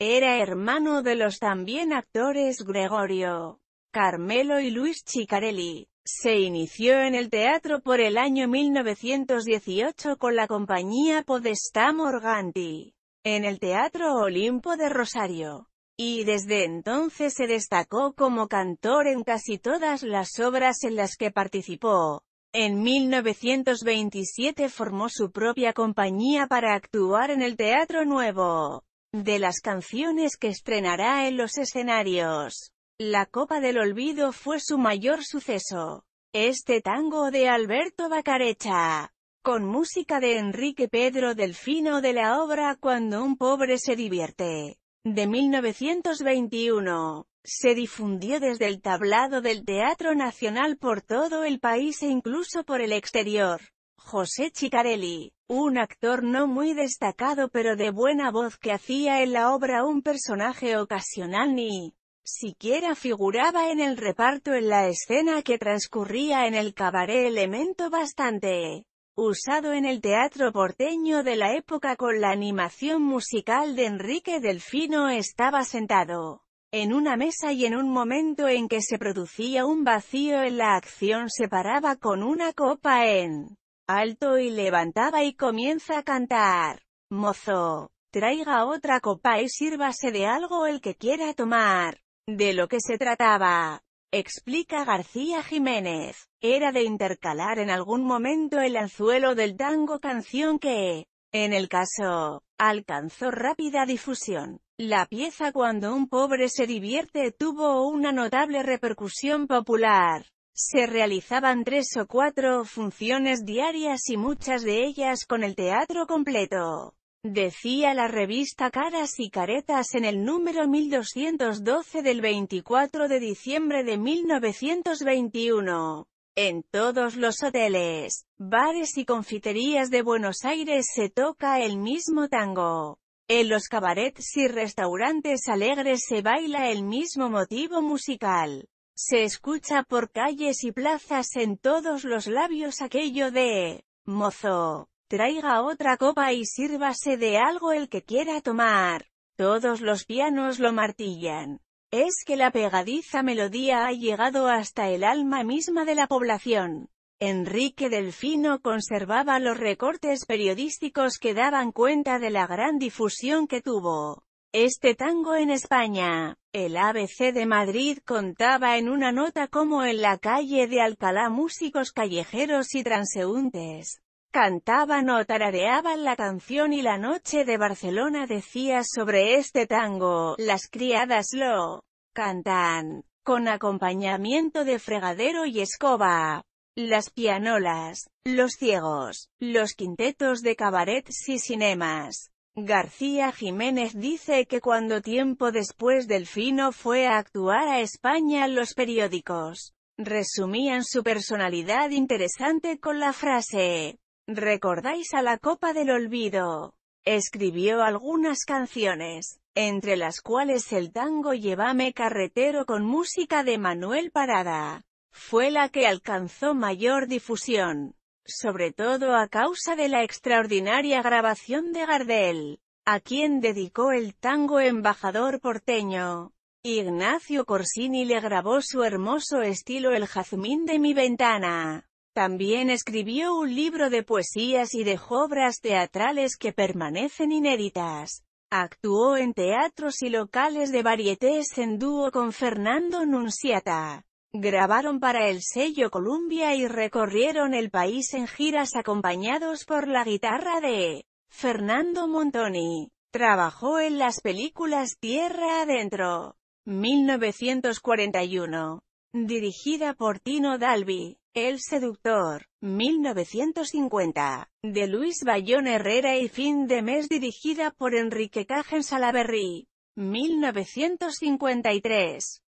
Era hermano de los también actores Gregorio, Carmelo y Luis Chicarelli. Se inició en el teatro por el año 1918 con la compañía Podestá Morganti, en el Teatro Olimpo de Rosario, y desde entonces se destacó como cantor en casi todas las obras en las que participó. En 1927 formó su propia compañía para actuar en el Teatro Nuevo de las canciones que estrenará en los escenarios. La Copa del Olvido fue su mayor suceso. Este tango de Alberto Bacarecha, con música de Enrique Pedro Delfino de la obra Cuando un pobre se divierte, de 1921, se difundió desde el tablado del Teatro Nacional por todo el país e incluso por el exterior. José Chicarelli, un actor no muy destacado pero de buena voz que hacía en la obra un personaje ocasional ni siquiera figuraba en el reparto en la escena que transcurría en el cabaret elemento bastante usado en el teatro porteño de la época con la animación musical de Enrique Delfino estaba sentado en una mesa y en un momento en que se producía un vacío en la acción se paraba con una copa en alto y levantaba y comienza a cantar. Mozo, traiga otra copa y sírvase de algo el que quiera tomar. De lo que se trataba, explica García Jiménez, era de intercalar en algún momento el anzuelo del tango canción que, en el caso, alcanzó rápida difusión. La pieza Cuando un pobre se divierte tuvo una notable repercusión popular. Se realizaban tres o cuatro funciones diarias y muchas de ellas con el teatro completo. Decía la revista Caras y Caretas en el número 1212 del 24 de diciembre de 1921. En todos los hoteles, bares y confiterías de Buenos Aires se toca el mismo tango. En los cabarets y restaurantes alegres se baila el mismo motivo musical. Se escucha por calles y plazas en todos los labios aquello de, mozo, traiga otra copa y sírvase de algo el que quiera tomar. Todos los pianos lo martillan. Es que la pegadiza melodía ha llegado hasta el alma misma de la población. Enrique Delfino conservaba los recortes periodísticos que daban cuenta de la gran difusión que tuvo. Este tango en España. El ABC de Madrid contaba en una nota como en la calle de Alcalá músicos callejeros y transeúntes cantaban o tarareaban la canción y la noche de Barcelona decía sobre este tango, las criadas lo cantan, con acompañamiento de fregadero y escoba las pianolas, los ciegos, los quintetos de cabarets y cinemas, García Jiménez dice que cuando tiempo después Delfino fue a actuar a España los periódicos resumían su personalidad interesante con la frase «¿Recordáis a la Copa del Olvido?» Escribió algunas canciones, entre las cuales el tango Llévame carretero con música de Manuel Parada. Fue la que alcanzó mayor difusión sobre todo a causa de la extraordinaria grabación de Gardel, a quien dedicó el tango embajador porteño. Ignacio Corsini le grabó su hermoso estilo El jazmín de mi ventana. También escribió un libro de poesías y dejó obras teatrales que permanecen inéditas. Actuó en teatros y locales de varietés en dúo con Fernando Nunziata. Grabaron para el sello Columbia y recorrieron el país en giras acompañados por la guitarra de Fernando Montoni. Trabajó en las películas Tierra Adentro, 1941, dirigida por Tino Dalby, El Seductor, 1950, de Luis Bayón Herrera y Fin de Mes dirigida por Enrique Cajen Salaberry, 1953.